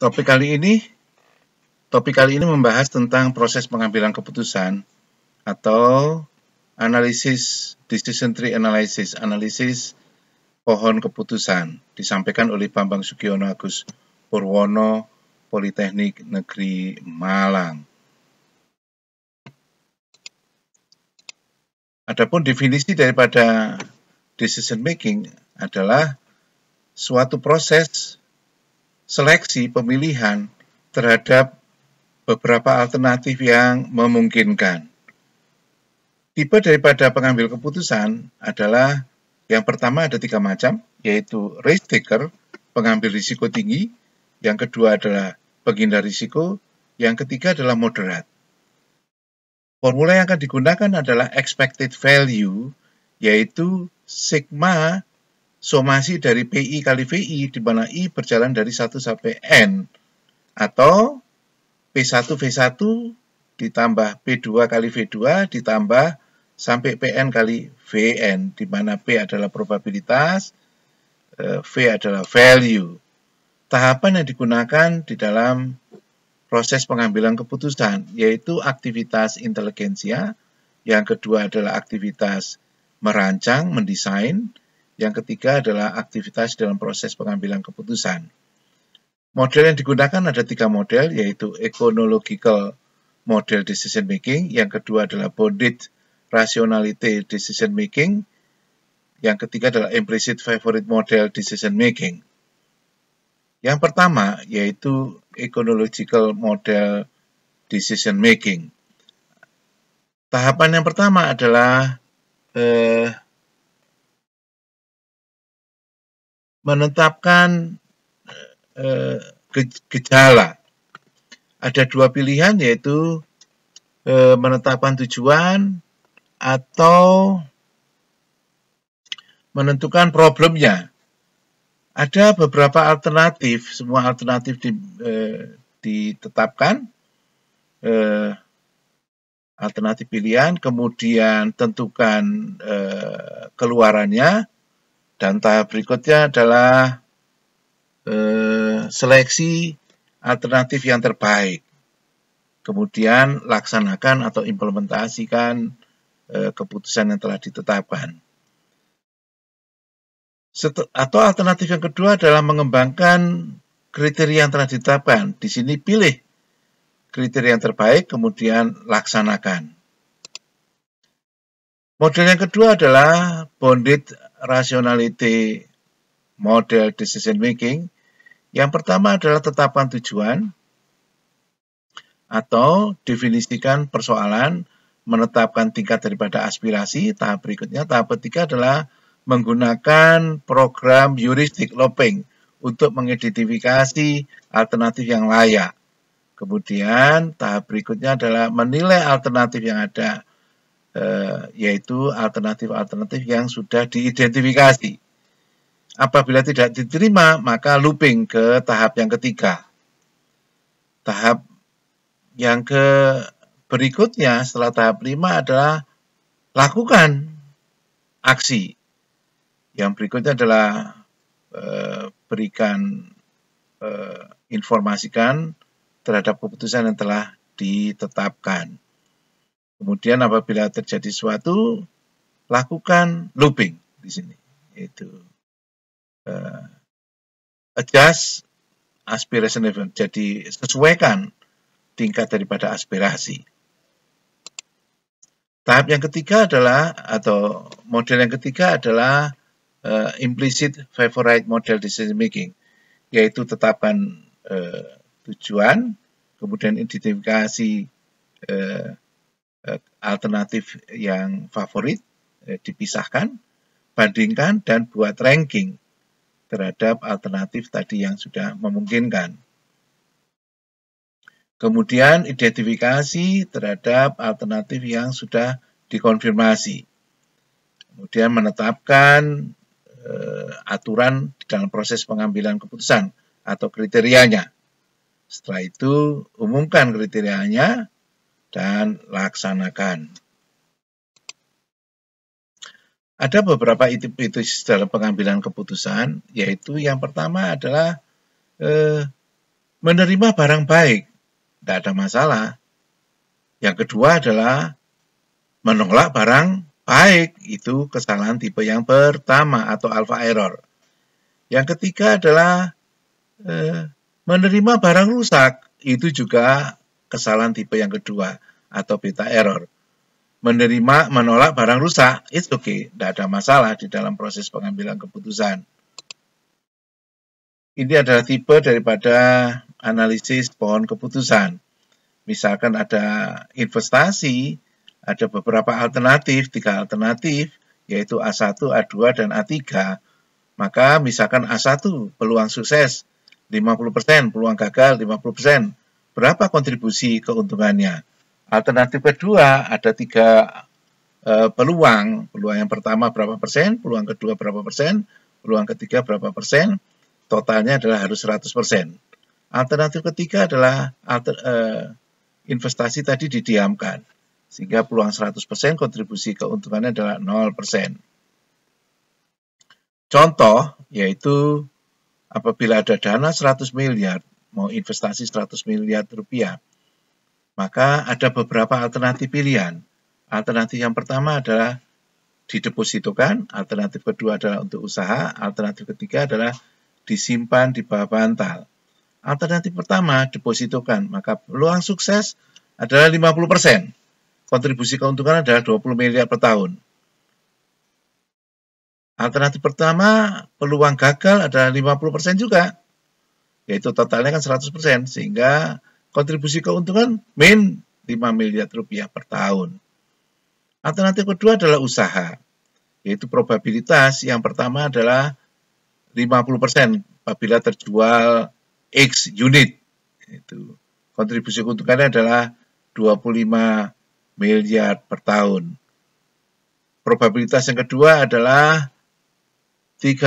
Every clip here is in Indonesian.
Topik kali ini topik kali ini membahas tentang proses pengambilan keputusan atau analisis decision tree analysis, analisis pohon keputusan disampaikan oleh Bambang Sugiono Agus Purwono Politeknik Negeri Malang. Adapun definisi daripada decision making adalah suatu proses seleksi pemilihan terhadap beberapa alternatif yang memungkinkan. Tipe daripada pengambil keputusan adalah yang pertama ada tiga macam, yaitu risk taker, pengambil risiko tinggi, yang kedua adalah penghindar risiko, yang ketiga adalah moderat. Formula yang akan digunakan adalah expected value, yaitu sigma somasi dari PI kali VI di mana I berjalan dari 1 sampai N atau P1 V1 ditambah P2 kali V2 ditambah sampai PN kali VN di mana P adalah probabilitas, eh, V adalah value. Tahapan yang digunakan di dalam proses pengambilan keputusan yaitu aktivitas intelijensia, yang kedua adalah aktivitas merancang, mendesain, yang ketiga adalah aktivitas dalam proses pengambilan keputusan. Model yang digunakan ada tiga model, yaitu Econological Model Decision Making, yang kedua adalah Bonded Rationality Decision Making, yang ketiga adalah Implicit Favorite Model Decision Making. Yang pertama yaitu Econological Model Decision Making. Tahapan yang pertama adalah eh, menetapkan eh, eh gejala. Ada dua pilihan yaitu eh, menetapkan tujuan atau menentukan problemnya. Ada beberapa alternatif, semua alternatif di, eh, ditetapkan. Eh, alternatif pilihan, kemudian tentukan eh, keluarannya, dan tahap berikutnya adalah eh, seleksi alternatif yang terbaik. Kemudian laksanakan atau implementasikan eh, keputusan yang telah ditetapkan. Set atau alternatif yang kedua adalah mengembangkan kriteria yang telah ditetapkan. Di sini pilih kriteria yang terbaik, kemudian laksanakan. Model yang kedua adalah bonded rationality model decision making. Yang pertama adalah tetapan tujuan atau definisikan persoalan, menetapkan tingkat daripada aspirasi. Tahap berikutnya, tahap ketiga adalah menggunakan program heuristic looping untuk mengidentifikasi alternatif yang layak. Kemudian tahap berikutnya adalah menilai alternatif yang ada Eh, yaitu alternatif-alternatif yang sudah diidentifikasi. Apabila tidak diterima, maka looping ke tahap yang ketiga. Tahap yang ke berikutnya setelah tahap lima adalah lakukan aksi. Yang berikutnya adalah eh, berikan eh, informasikan terhadap keputusan yang telah ditetapkan. Kemudian apabila terjadi suatu lakukan looping di sini, Itu uh, eh, adjust aspiration level. Jadi sesuaikan tingkat daripada aspirasi. Tahap yang ketiga adalah atau model yang ketiga adalah uh, implicit favorite model decision making, yaitu tetapan uh, tujuan, kemudian identifikasi uh, Eh, alternatif yang favorit eh, dipisahkan, bandingkan, dan buat ranking terhadap alternatif tadi yang sudah memungkinkan. Kemudian identifikasi terhadap alternatif yang sudah dikonfirmasi. Kemudian menetapkan eh, aturan dalam proses pengambilan keputusan atau kriterianya. Setelah itu umumkan kriterianya, dan laksanakan. Ada beberapa itu dalam pengambilan keputusan, yaitu yang pertama adalah eh, menerima barang baik, tidak ada masalah. Yang kedua adalah menolak barang baik, itu kesalahan tipe yang pertama atau alpha error. Yang ketiga adalah eh, menerima barang rusak, itu juga kesalahan tipe yang kedua atau beta error. Menerima, menolak barang rusak, it's okay. Tidak ada masalah di dalam proses pengambilan keputusan. Ini adalah tipe daripada analisis pohon keputusan. Misalkan ada investasi, ada beberapa alternatif, tiga alternatif, yaitu A1, A2, dan A3. Maka misalkan A1 peluang sukses 50%, peluang gagal 50%, berapa kontribusi keuntungannya. Alternatif kedua ada tiga e, peluang. Peluang yang pertama berapa persen, peluang kedua berapa persen, peluang ketiga berapa persen, totalnya adalah harus 100 persen. Alternatif ketiga adalah alter, e, investasi tadi didiamkan. Sehingga peluang 100% kontribusi keuntungannya adalah 0%. persen. Contoh yaitu apabila ada dana 100 miliar mau investasi 100 miliar rupiah. Maka ada beberapa alternatif pilihan. Alternatif yang pertama adalah didepositokan, alternatif kedua adalah untuk usaha, alternatif ketiga adalah disimpan di bawah bantal. Alternatif pertama, depositokan, maka peluang sukses adalah 50%. Kontribusi keuntungan adalah 20 miliar per tahun. Alternatif pertama, peluang gagal adalah 50% juga yaitu totalnya kan 100% sehingga kontribusi keuntungan min 5 miliar rupiah per tahun. Alternatif kedua adalah usaha, yaitu probabilitas yang pertama adalah 50% apabila terjual X unit. Itu kontribusi keuntungannya adalah 25 miliar per tahun. Probabilitas yang kedua adalah 30%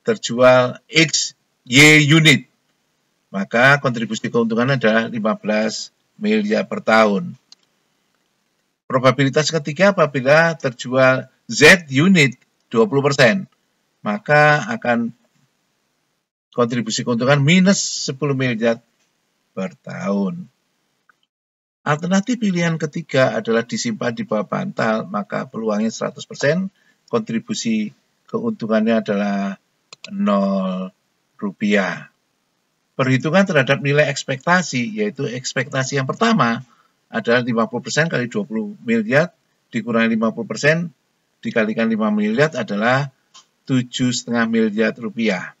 terjual X Y unit. Maka kontribusi keuntungan adalah 15 miliar per tahun. Probabilitas ketiga apabila terjual Z unit 20%, maka akan kontribusi keuntungan minus 10 miliar per tahun. Alternatif pilihan ketiga adalah disimpan di bawah bantal, maka peluangnya 100%, kontribusi keuntungannya adalah 0% rupiah. Perhitungan terhadap nilai ekspektasi, yaitu ekspektasi yang pertama adalah 50% kali 20 miliar, dikurangi 50%, dikalikan 5 miliar adalah 7,5 miliar rupiah.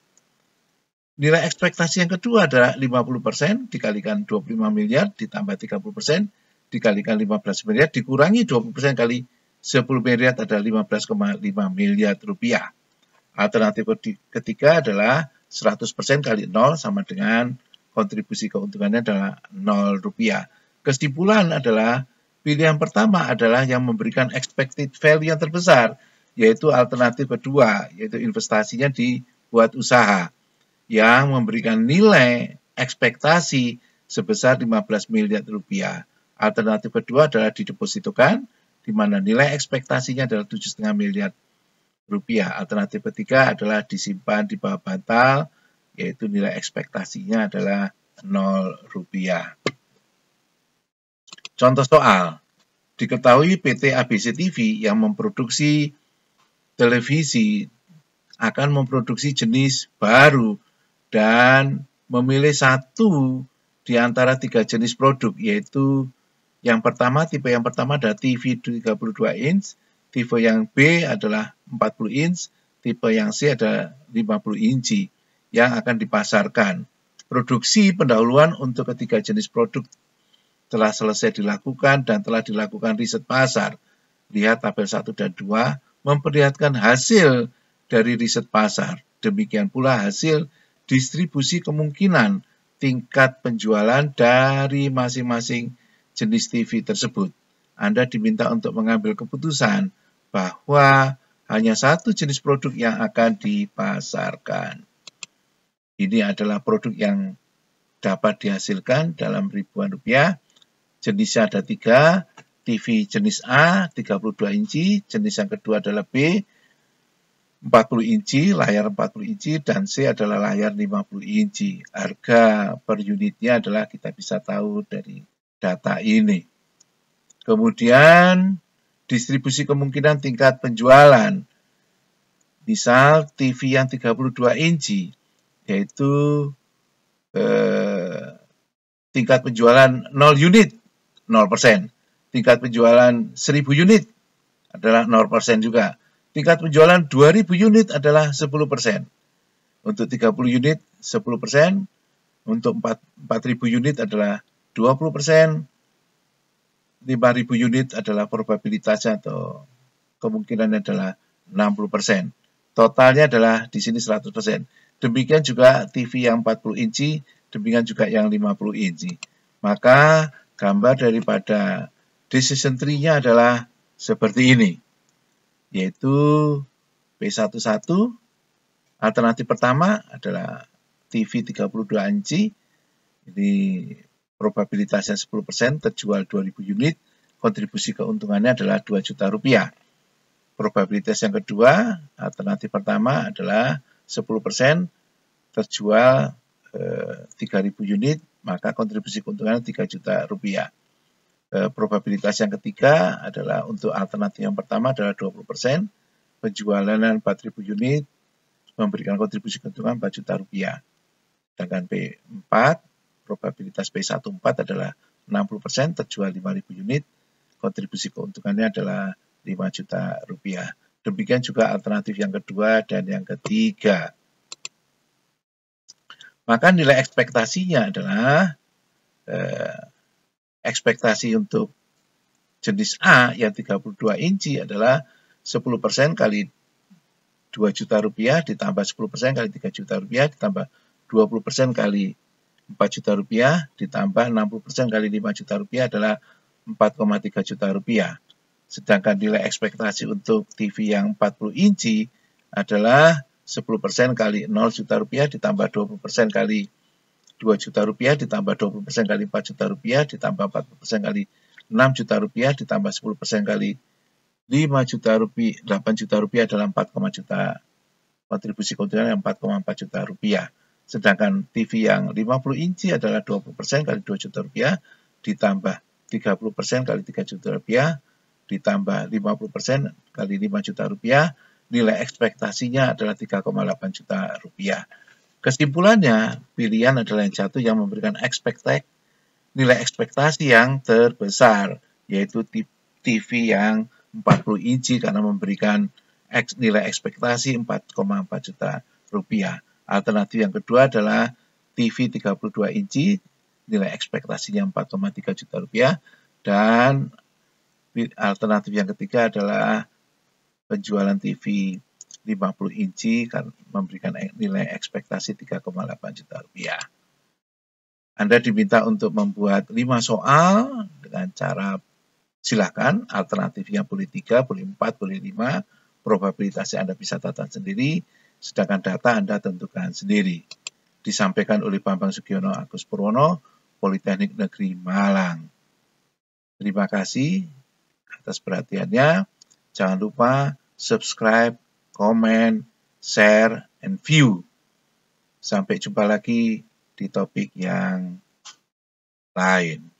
Nilai ekspektasi yang kedua adalah 50% dikalikan 25 miliar ditambah 30% dikalikan 15 miliar dikurangi 20% kali 10 miliar adalah 15,5 miliar rupiah. Alternatif ketiga adalah 100% kali 0 sama dengan kontribusi keuntungannya adalah 0 rupiah. Kesimpulan adalah pilihan pertama adalah yang memberikan expected value yang terbesar, yaitu alternatif kedua, yaitu investasinya dibuat usaha, yang memberikan nilai ekspektasi sebesar 15 miliar rupiah. Alternatif kedua adalah didepositokan, di mana nilai ekspektasinya adalah 7,5 miliar rupiah. Alternatif ketiga adalah disimpan di bawah bantal, yaitu nilai ekspektasinya adalah 0 rupiah. Contoh soal, diketahui PT ABC TV yang memproduksi televisi akan memproduksi jenis baru dan memilih satu di antara tiga jenis produk, yaitu yang pertama, tipe yang pertama ada TV 32 inch, Tipe yang B adalah 40 inch, tipe yang C ada 50 inci yang akan dipasarkan. Produksi pendahuluan untuk ketiga jenis produk telah selesai dilakukan dan telah dilakukan riset pasar. Lihat tabel 1 dan 2 memperlihatkan hasil dari riset pasar. Demikian pula hasil distribusi kemungkinan tingkat penjualan dari masing-masing jenis TV tersebut. Anda diminta untuk mengambil keputusan bahwa hanya satu jenis produk yang akan dipasarkan. Ini adalah produk yang dapat dihasilkan dalam ribuan rupiah. Jenisnya ada tiga, TV jenis A 32 inci, jenis yang kedua adalah B 40 inci, layar 40 inci, dan C adalah layar 50 inci. Harga per unitnya adalah kita bisa tahu dari data ini. Kemudian distribusi kemungkinan tingkat penjualan. Misal TV yang 32 inci, yaitu eh, tingkat penjualan 0 unit, 0%. persen, Tingkat penjualan 1000 unit adalah 0% persen juga. Tingkat penjualan 2000 unit adalah 10%. persen, Untuk 30 unit 10%, persen, untuk 4000 unit adalah 20%, persen. 5.000 unit adalah probabilitasnya atau kemungkinannya adalah 60%. Totalnya adalah di sini 100%. Demikian juga TV yang 40 inci, demikian juga yang 50 inci. Maka gambar daripada decision tree-nya adalah seperti ini, yaitu P11, alternatif pertama adalah TV 32 inci, ini probabilitasnya 10%, terjual 2000 unit, kontribusi keuntungannya adalah 2 juta rupiah. Probabilitas yang kedua, alternatif pertama adalah 10%, terjual 3000 eh, unit, maka kontribusi keuntungannya 3 juta rupiah. Eh, probabilitas yang ketiga adalah untuk alternatif yang pertama adalah 20%, penjualan 4000 unit, memberikan kontribusi keuntungan 4 juta rupiah. Sedangkan P4 probabilitas P14 adalah 60% terjual 5.000 unit, kontribusi keuntungannya adalah 5 juta rupiah. Demikian juga alternatif yang kedua dan yang ketiga. Maka nilai ekspektasinya adalah eh, ekspektasi untuk jenis A yang 32 inci adalah 10% kali 2 juta rupiah ditambah 10% kali 3 juta rupiah ditambah 20% kali 4 juta rupiah ditambah 60% kali 5 juta rupiah adalah 4,3 juta rupiah. Sedangkan nilai ekspektasi untuk TV yang 40 inci adalah 10% kali 0 juta rupiah ditambah 20% kali 2 juta rupiah ditambah 20% kali 4 juta rupiah ditambah 40% kali 6 juta rupiah ditambah 10% kali 5 juta rupiah, 8 juta rupiah dalam 4, juta kontribusi keuntungan yang 4,4 juta rupiah. Sedangkan TV yang 50 inci adalah 20% kali 2 juta rupiah ditambah 30% kali 3 juta rupiah ditambah 50% kali 5 juta rupiah, nilai ekspektasinya adalah 3,8 juta rupiah. Kesimpulannya, pilihan adalah yang satu yang memberikan ekspektasi nilai ekspektasi yang terbesar, yaitu TV yang 40 inci karena memberikan nilai ekspektasi 4,4 juta rupiah. Alternatif yang kedua adalah TV 32 inci, nilai ekspektasinya 4,3 juta rupiah. Dan alternatif yang ketiga adalah penjualan TV 50 inci kan memberikan nilai ekspektasi 3,8 juta rupiah. Anda diminta untuk membuat 5 soal dengan cara silakan alternatifnya boleh 3, boleh 4, boleh 5. Probabilitasnya Anda bisa tata sendiri sedangkan data Anda tentukan sendiri. Disampaikan oleh Bambang Sugiono Agus Purwono, Politeknik Negeri Malang. Terima kasih atas perhatiannya. Jangan lupa subscribe, comment, share, and view. Sampai jumpa lagi di topik yang lain.